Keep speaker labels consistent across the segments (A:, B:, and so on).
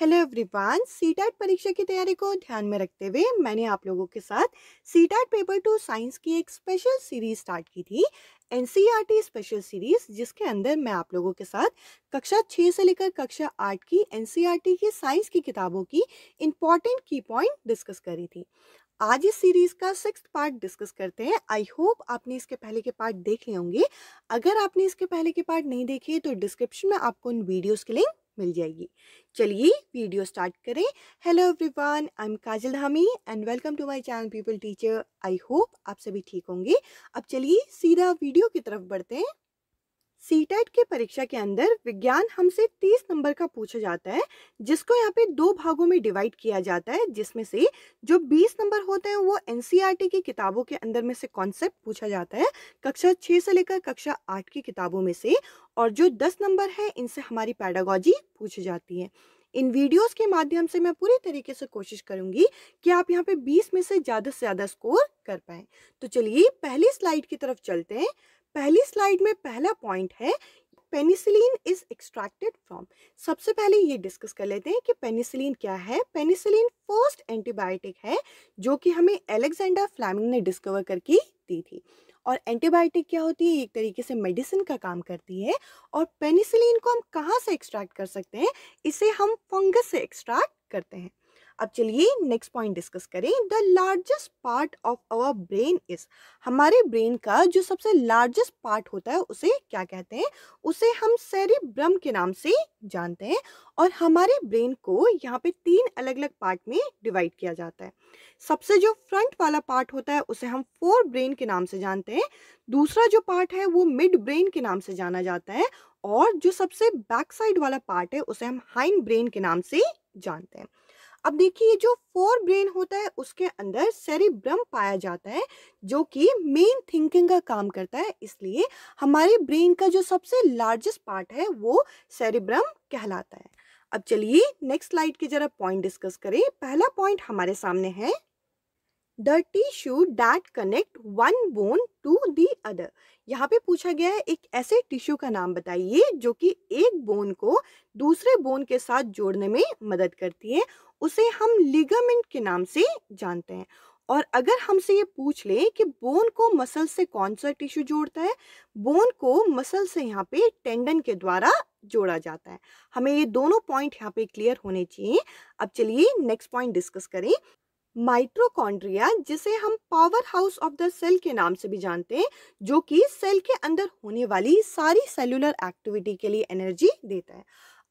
A: hello everyone CTET परीक्षा की तैयारी को ध्यान में रखते हुए मैंने आप लोगों के साथ सीटेट पेपर टू साइंस की एक स्पेशल सीरीज स्टार्ट की थी एनसीईआरटी e स्पेशल सीरीज जिसके अंदर मैं आप लोगों के साथ कक्षा छः से लेकर कक्षा आठ की एनसीईआरटी e की साइंस की किताबों की इम्पोर्टेंट की पॉइंट डिस्कस करी थी आज इस सीरीज का सिक्स पार्ट डिस्कस करते हैं आई होप आपने इसके पहले के पार्ट देख लिए होंगे अगर आपने इसके पहले के पार्ट नहीं देखे तो डिस्क्रिप्शन में आपको उन वीडियोस के लिंक मिल जाएगी चलिए वीडियो स्टार्ट करें hello everyone I am Kajal Dhami and welcome to my channel people teacher I hope आप सभी ठीक होंगे अब चलिए सीधा वीडियो की तरफ बढ़ते हैं सी टेट की परीक्षा के अंदर विज्ञान हमसे 30 नंबर का पूछा जाता है जिसको यहाँ पे दो भागों में डिवाइड किया जाता है जिसमें से जो 20 नंबर होते हैं वो एन e की किताबों के अंदर में से कॉन्सेप्ट पूछा जाता है कक्षा 6 से लेकर कक्षा 8 की किताबों में से और जो 10 नंबर है इनसे हमारी पैडागॉजी पूछी जाती है इन वीडियोस के माध्यम से मैं पूरी तरीके से कोशिश करूंगी कि आप यहाँ पे 20 में से ज़्यादा से ज़्यादा स्कोर कर पाए तो चलिए पहली स्लाइड की तरफ चलते हैं पहली स्लाइड में पहला पॉइंट है पेनिसिलिन इज एक्सट्रैक्टेड फ्रॉम सबसे पहले ये डिस्कस कर लेते हैं कि पेनिसिलिन क्या है पेनिसिलिन फर्स्ट एंटीबायोटिक है जो कि हमें एलेक्जेंडर फ्लैमिंग ने डिस्कवर करके दी थी और एंटीबायोटिक क्या होती है एक तरीके से मेडिसिन का काम करती है और पेनिसिलिन को हम कहाँ से एक्सट्रैक्ट कर सकते हैं इसे हम फंगस से एक्सट्रैक्ट करते हैं अब चलिए नेक्स्ट पॉइंट डिस्कस करें the largest part of our brain is हमारे ब्रेन का जो सबसे लार्जेस्ट पार्ट होता है उसे क्या कहते हैं उसे हम सेरिब्रम के नाम से जानते हैं और हमारे ब्रेन को यहाँ पे तीन अलग अलग पार्ट में डिवाइड किया जाता है सबसे जो फ्रंट वाला पार्ट होता है उसे हम फोर ब्रेन के नाम से जानते हैं दूसरा जो पार्ट है वो मिड ब्रेन के नाम से जाना जाता है और जो सबसे बैक साइड वाला पार्ट है उसे हम हाइंड ब्रेन के नाम से जानते हैं अब देखिए ये जो फोर ब्रेन होता है उसके अंदर सेरिब्रम पाया जाता है जो कि मेन थिंकिंग का काम करता है इसलिए हमारे ब्रेन का जो सबसे लार्जेस्ट पार्ट है वो सेरिब्रम कहलाता है अब चलिए नेक्स्ट स्लाइड के जरा पॉइंट डिस्कस करें पहला पॉइंट हमारे सामने है the tissue that connect one bone to the other यहाँ पे पूछा गया है एक ऐसे टिश्यू का नाम बताइए जो कि एक बोन को दूसरे बोन के साथ जोड़ने में मदद करती है उसे हम लिगामेंट के नाम से जानते हैं और अगर हमसे ये पूछ ले कि बोन को मसल से कौन सा टिश्यू जोड़ता है बोन को मसल से यहाँ पे टेंडन के द्वारा जोड़ा जाता है हमें ये दोनों पॉइंट यहाँ पे क्लियर होने चाहिए अब चलिए नेक्स्ट पॉइंट डिस्कस करें माइट्रोकॉन्ड्रिया जिसे हम power house of the cell के नाम से भी जानते हैं जो कि सेल के अंदर होने वाली सारी सेलुलर एक्टिविटी के लिए एनर्जी देता है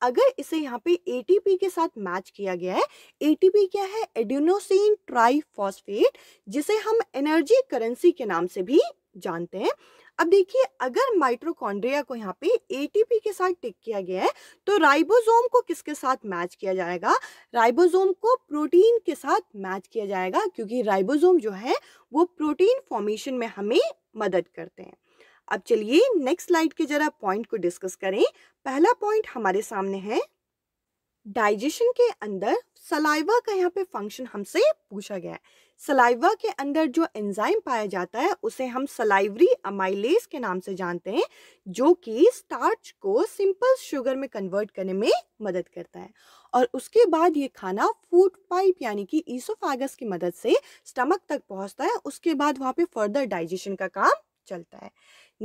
A: अगर इसे यहाँ पे एटीपी के साथ मैच किया गया है एटीपी क्या है एड्यूनोसिन ट्राइफॉस्फेट जिसे हम एनर्जी करेंसी के नाम से भी जानते हैं अब देखिए अगर माइट्रोकॉन्ड्रिया को यहाँ पे एटीपी के साथ टिक किया गया है तो राइबोसोम को किसके साथ मैच किया जाएगा राइबोसोम को प्रोटीन के साथ मैच किया जाएगा क्योंकि राइबोसोम जो है वो प्रोटीन फॉर्मेशन में हमें मदद करते हैं अब चलिए नेक्स्ट स्लाइड के जरा पॉइंट को डिस्कस करें पहला पॉइंट हमारे सामने है डाइजेशन के अंदर सलाइवा का यहाँ पे फंक्शन हमसे पूछा गया है सलाइवा के अंदर जो एंजाइम पाया जाता है उसे हम सलाइवरी अमाइलेस के नाम से जानते हैं जो कि स्टार्च को सिंपल शुगर में कन्वर्ट करने में मदद करता है और उसके बाद ये खाना फूड पाइप यानी कि ईसोफागस की मदद से स्टमक तक पहुंचता है उसके बाद वहाँ पे फर्दर डाइजेशन का काम चलता है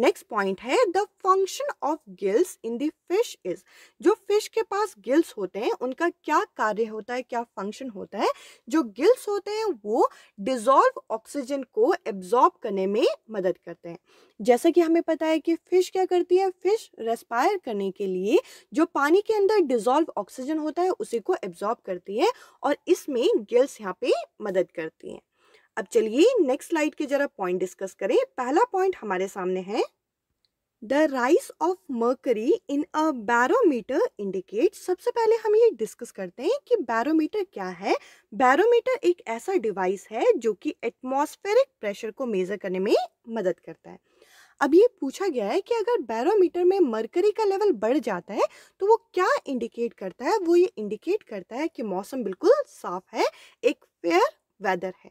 A: नेक्स्ट पॉइंट है the function of gills in the fish is जो फिश के पास गिल्स होते हैं उनका क्या कार्य होता है क्या फंक्शन होता है जो गिल्स होते हैं वो डिजोल्व ऑक्सीजन को एब्जॉर्ब करने में मदद करते हैं जैसा कि हमें पता है कि फिश क्या करती है फिश रेस्पायर करने के लिए जो पानी के अंदर डिजोल्व ऑक्सीजन होता है उसी को एब्जॉर्ब करती है और इसमें गिल्स यहाँ पे मदद करती हैं अब चलिए नेक्स्ट स्लाइड के जरा पॉइंट डिस्कस करें पहला पॉइंट हमारे सामने है the rise of mercury in a barometer indicate सबसे पहले हम ये डिस्कस करते हैं कि बैरोमीटर क्या है बैरोमीटर एक ऐसा डिवाइस है जो कि एटमॉस्फेरिक प्रेशर को मेज़र करने में मदद करता है अब ये पूछा गया है कि अगर बैरोमीटर में मरकरी का लेवल बढ़ जाता है तो वो क्या इंडिकेट करता है वो ये इंडिकेट करता है कि मौसम बिल्कुल साफ है एक फेयर वेदर है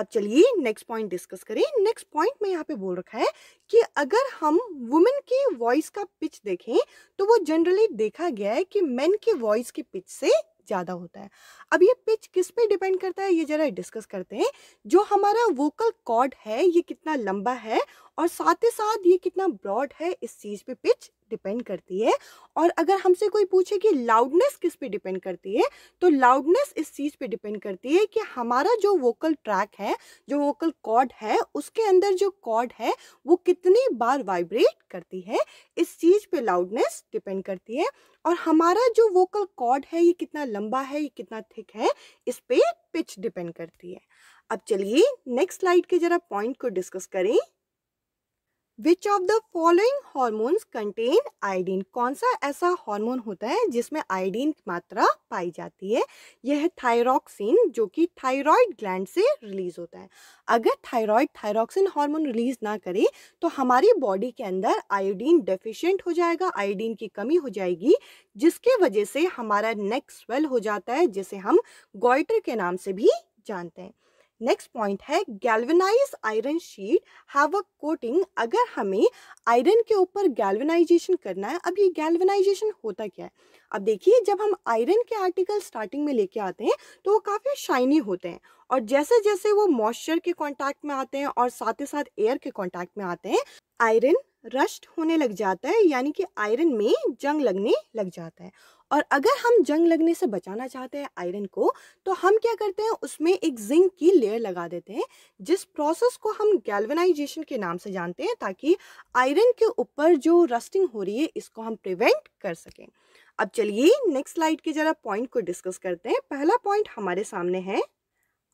A: अब चलिए नेक्स्ट पॉइंट डिस्कस करें नेक्स्ट पॉइंट में यहाँ पे बोल रखा है कि अगर हम वुमेन की वॉइस का पिच देखें तो वो जनरली देखा गया है कि मेन की वॉइस की पिच से ज़्यादा होता है अब ये पिच किस पे डिपेंड करता है ये ज़रा डिस्कस करते हैं जो हमारा वोकल कॉर्ड है ये कितना लंबा है और साथ ही साथ ये कितना ब्रॉड है इस चीज़ पे पिच डिपेंड करती है और अगर हमसे कोई पूछे कि लाउडनेस किस पे डिपेंड करती है तो लाउडनेस इस चीज़ पे डिपेंड करती है कि हमारा जो वोकल ट्रैक है जो वोकल कॉर्ड है उसके अंदर जो कॉर्ड है वो कितनी बार वाइब्रेट करती है इस चीज़ पे लाउडनेस डिपेंड करती है और हमारा जो वोकल कॉर्ड है ये कितना लंबा है ये कितना थिक है इस पर पिच डिपेंड करती है अब चलिए नेक्स्ट स्लाइड के ज़रा पॉइंट को डिस्कस करें which of the following hormones contain iodine कौन सा ऐसा हॉर्मोन होता है जिसमें आयोडीन की मात्रा पाई जाती है यह है थायरॉक्सिन जो कि थायरॉयड ग्लैंड से रिलीज होता है अगर थायरॉयड थायरॉक्सिन हार्मोन रिलीज ना करे तो हमारी बॉडी के अंदर आयोडीन डेफिशियंट हो जाएगा आयोडीन की कमी हो जाएगी जिसके वजह से हमारा नेक स्वेल हो जाता है जिसे हम गोइटर के नाम से भी जानते हैं नेक्स्ट पॉइंट है galvanize iron sheet have a coating अगर हमें आयरन के ऊपर गैल्वेनाइजेशन करना है अब ये गैल्वेनाइजेशन होता क्या है अब देखिए जब हम आयरन के आर्टिकल स्टार्टिंग में लेके आते हैं तो वो काफ़ी शाइनी होते हैं और जैसे जैसे वो मॉइस्चर के कांटेक्ट में आते हैं और साथ ही साथ एयर के कांटेक्ट में आते हैं आयरन रस्ट होने लग जाता है यानी कि आयरन में जंग लगने लग जाता है और अगर हम जंग लगने से बचाना चाहते हैं आयरन को तो हम क्या करते हैं उसमें एक जिंक की लेयर लगा देते हैं जिस प्रोसेस को हम गैल्वेनाइजेशन के नाम से जानते हैं ताकि आयरन के ऊपर जो रस्टिंग हो रही है इसको हम प्रिवेंट कर सकें अब चलिए नेक्स्ट स्लाइड के ज़रा पॉइंट को डिस्कस करते हैं पहला पॉइंट हमारे सामने है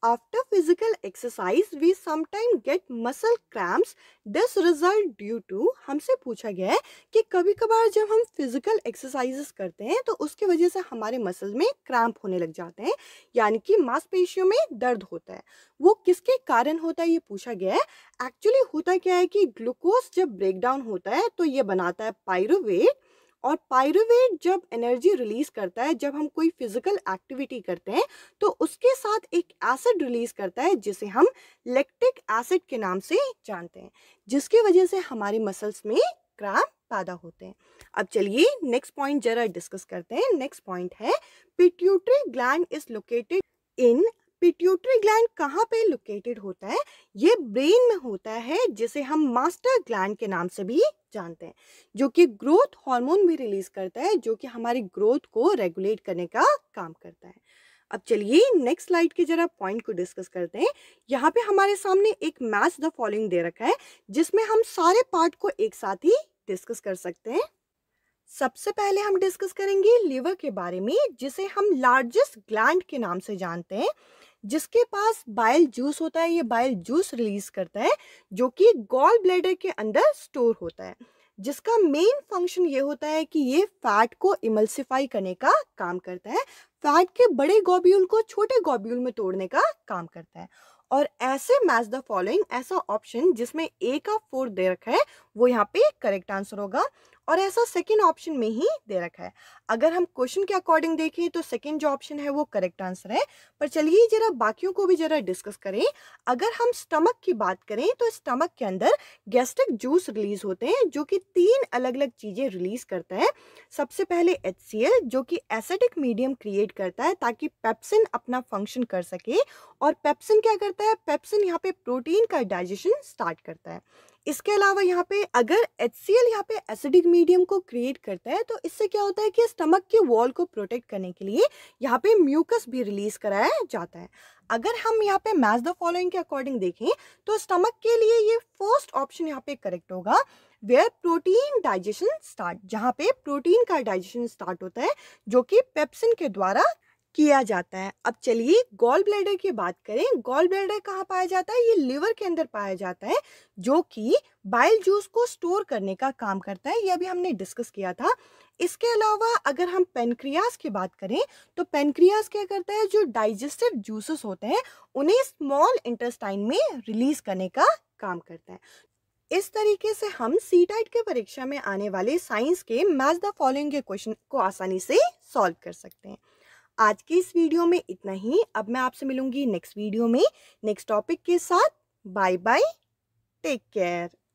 A: after physical exercise we sometimes get muscle cramps this result due to हमसे पूछा गया है कि कभी कभार जब हम फिजिकल exercises करते हैं तो उसकी वजह से हमारे मसल में क्रैम्प होने लग जाते हैं यानी कि मांसपेशियों में दर्द होता है वो किसके कारण होता है ये पूछा गया है एक्चुअली होता क्या है कि ग्लूकोज जब ब्रेकडाउन होता है तो ये बनाता है पायरोवेट और पायरुवेट जब एनर्जी रिलीज करता है जब हम कोई फिजिकल एक्टिविटी करते हैं तो उसके साथ एक एसिड रिलीज करता है जिसे हम लेक्टिक एसिड के नाम से जानते हैं जिसकी वजह से हमारे मसल्स में क्राम पैदा होते हैं अब चलिए नेक्स्ट पॉइंट जरा डिस्कस करते हैं नेक्स्ट पॉइंट है pituitary gland is located in pituitary gland कहाँ पे लोकेटेड होता है ये ब्रेन में होता है जिसे हम मास्टर ग्लैंड के नाम से भी जानते हैं जो कि ग्रोथ हार्मोन भी रिलीज करता है जो कि हमारी ग्रोथ को रेगुलेट करने का काम करता है अब चलिए नेक्स्ट स्लाइड के जरा पॉइंट को डिस्कस करते हैं यहाँ पे हमारे सामने एक मैच द फॉलोइंग दे रखा है जिसमें हम सारे पार्ट को एक साथ ही डिस्कस कर सकते हैं सबसे पहले हम डिस्कस करेंगे लिवर के बारे में जिसे हम लार्जेस्ट ग्लैंड के नाम से जानते हैं जिसके पास बाइल जूस होता है ये बाइल जूस रिलीज करता है जो कि गॉल ब्लेडर के अंदर स्टोर होता है जिसका मेन फंक्शन ये होता है कि ये फैट को इमल्सिफाई करने का काम करता है फैट के बड़े गोब्यूल को छोटे गोब्यूल में तोड़ने का काम करता है और ऐसे मैच द फॉलोइंग ऐसा ऑप्शन जिसमें ए का फोर दे रखा है वो यहाँ पे करेक्ट आंसर होगा और ऐसा सेकेंड ऑप्शन में ही दे रखा है अगर हम क्वेश्चन के अकॉर्डिंग देखें तो सेकेंड जो ऑप्शन है वो करेक्ट आंसर है पर चलिए जरा बाकियों को भी जरा डिस्कस करें अगर हम स्टमक की बात करें तो स्टमक के अंदर गैस्ट्रिक जूस रिलीज होते हैं जो कि तीन अलग अलग चीज़ें रिलीज करता है सबसे पहले एच जो कि एसेटिक मीडियम क्रिएट करता है ताकि पेप्सिन अपना फंक्शन कर सके और पेप्सिन क्या करता है पेप्सिन यहाँ पे प्रोटीन का डाइजेशन स्टार्ट करता है इसके अलावा यहाँ पे अगर एच सी एल यहाँ पे एसिडिक मीडियम को क्रिएट करता है तो इससे क्या होता है कि स्टमक के वॉल को प्रोटेक्ट करने के लिए यहाँ पे म्यूकस भी रिलीज कराया जाता है अगर हम यहाँ पे मैच द फॉलोइंग के अकॉर्डिंग देखें तो स्टमक के लिए ये फर्स्ट ऑप्शन यहाँ पे करेक्ट होगा वेयर प्रोटीन डाइजेशन स्टार्ट जहाँ पे प्रोटीन का डाइजेशन स्टार्ट होता है जो कि पेप्सिन के द्वारा किया जाता है अब चलिए गॉल ब्लैडर की बात करें गॉल ब्लैडर कहाँ पाया जाता है ये लिवर के अंदर पाया जाता है जो कि बाइल जूस को स्टोर करने का काम करता है ये अभी हमने डिस्कस किया था इसके अलावा अगर हम पेनक्रियास की बात करें तो पेनक्रियास क्या करता है जो डाइजेस्टिव जूसेस होते हैं उन्हें स्मॉल इंटेस्टाइन में रिलीज करने का काम करता है इस तरीके से हम सी टाइट के परीक्षा में आने वाले साइंस के मैच द फॉलोइंग के क्वेश्चन को आसानी से सॉल्व कर सकते हैं आज की इस वीडियो में इतना ही अब मैं आपसे मिलूंगी नेक्स्ट वीडियो में नेक्स्ट टॉपिक के साथ बाय बाय टेक केयर